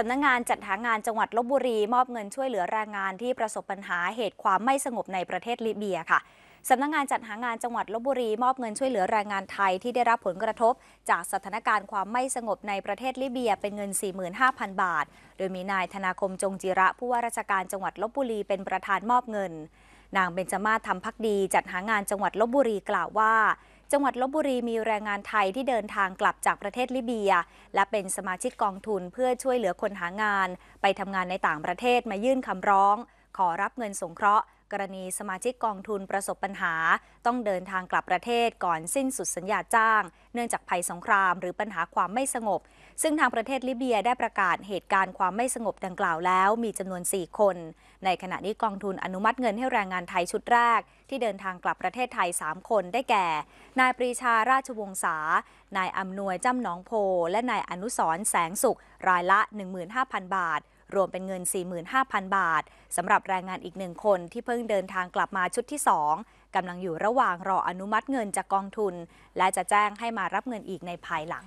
สำนักงงานจัดหางานจังหวัดลบบุรีมอบเงินช่วยเหลือแรงงานที่ประสบปัญหาเหตุความไม่สงบในประเทศลิเบียค่ะสำนักงงานจัดหางานจังหวัดลบบุรีมอบเงินช่วยเหลือแรงงานไทยที่ได้รับผลกระทบ จากสถานการณ์ความไม่สงบในประเทศลิเบียเป็นเงิน45,000 บาท โดยมีนายธนาคมจงจิระ ผู้ว่าราชการจังหวัดลบบุรีเป็นประธานมอบเงิน นางเบญจมาศทำพักดี จัดหางานจังหวัดลบบุรีกล่าวว่าจังหวัดลบบุรีมีแรงงานไทยที่เดินทางกลับจากประเทศลิเบีย และเป็นสมาชิกกองทุนเพื่อช่วยเหลือคนหางานไปทำงานในต่างประเทศมายื่นคำร้องขอรับเงินสงเคราะห์กรณีสมาชิกกองทุนประสบปัญหา ต้องเดินทางกลับประเทศก่อนสิ้นสุดสัญญาจ้าง เนื่องจากภัยสงครามหรือปัญหาความไม่สงบ ซึ่งทางประเทศลิเบียได้ประกาศเหตุการณ์ความไม่สงบดังกล่าวแล้ว มีจำนวน 4 คน ในขณะนี้กองทุนอนุมัติเงินให้แรงงานไทยชุดแรก ที่เดินทางกลับประเทศไทย 3 คนได้แก่นายปรีชาราชวงศานายอำนวยจ้ำหนองโพและนายอนุสรแสงสุขรายละ15,000บาทรวมเป็นเงิน 45,000 บาท สำหรับแรงงานอีกหนึ่งคนที่เพิ่งเดินทางกลับมาชุดที่ 2 กำลังอยู่ระหว่างรออนุมัติเงินจากกองทุน และจะแจ้งให้มารับเงินอีกในภายหลัง